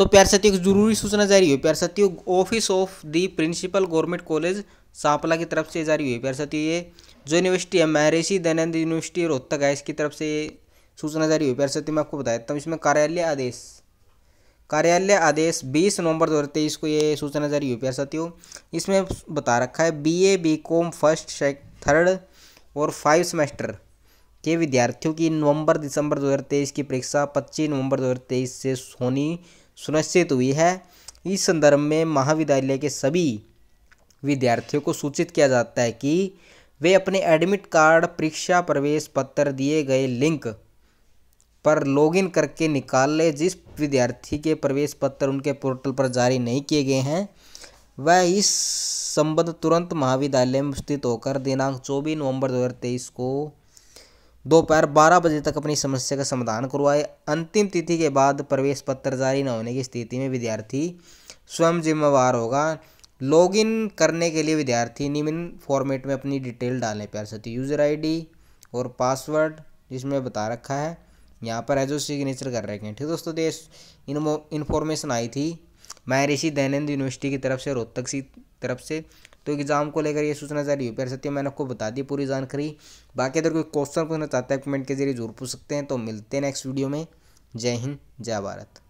तो प्यार साथियों जरूरी सूचना जारी हुई प्यार साथियों office of the principal government college Sampla की तरफ से जारी हुई प्यार साथियों ये जो यूनिवर्सिटी है महर्षि दयानंद यूनिवर्सिटी रोहतक है इसकी तरफ से ये सूचना जारी हुई प्यार साथियों मैं आपको बता देता हूँ इसमें कार्यालय आदेश कार्यालय आदेश बीस नवंबर दो को ये सूचना जारी हुई प्यार साथियों इसमें बता रखा है B A B com first third और फाइव सेमेस्टर के विद्यार्थियों की नवंबर दिसंबर 2023 की परीक्षा 25 नवंबर 2023 से होनी सुनिश्चित हुई है इस संदर्भ में महाविद्यालय के सभी विद्यार्थियों को सूचित किया जाता है कि वे अपने एडमिट कार्ड परीक्षा प्रवेश पत्र दिए गए लिंक पर लॉगिन करके निकाल लें जिस विद्यार्थी के प्रवेश पत्र उनके पोर्टल पर जारी नहीं किए गए हैं वह इस संबंध तुरंत महाविद्यालय में स्थित होकर दिनांक चौबीस नवंबर 2023 को दोपहर बारह बजे तक अपनी समस्या का समाधान करवाए अंतिम तिथि के बाद प्रवेश पत्र जारी न होने की स्थिति में विद्यार्थी स्वयं जिम्मेवार होगा लॉगिन करने के लिए विद्यार्थी निम्न फॉर्मेट में अपनी डिटेल डालें प्यार साथी यूज़र आईडी और पासवर्ड जिसमें बता रखा है यहाँ पर है जो सिग्नेचर कर रखे हैं ठीक दोस्तों तो ये इन्फॉर्मेशन आई थी मैं ऋषि दयानंद यूनिवर्सिटी की तरफ से रोहतक सी तरफ से तो एग्जाम को लेकर ये सूचना जारी हुई प्यार सत्य मैंने आपको बता दी पूरी जानकारी बाकी अगर कोई क्वेश्चन तो पूछना चाहता है कमेंट के जरिए जरूर पूछ सकते हैं तो मिलते हैं नेक्स्ट वीडियो में जय हिंद जय भारत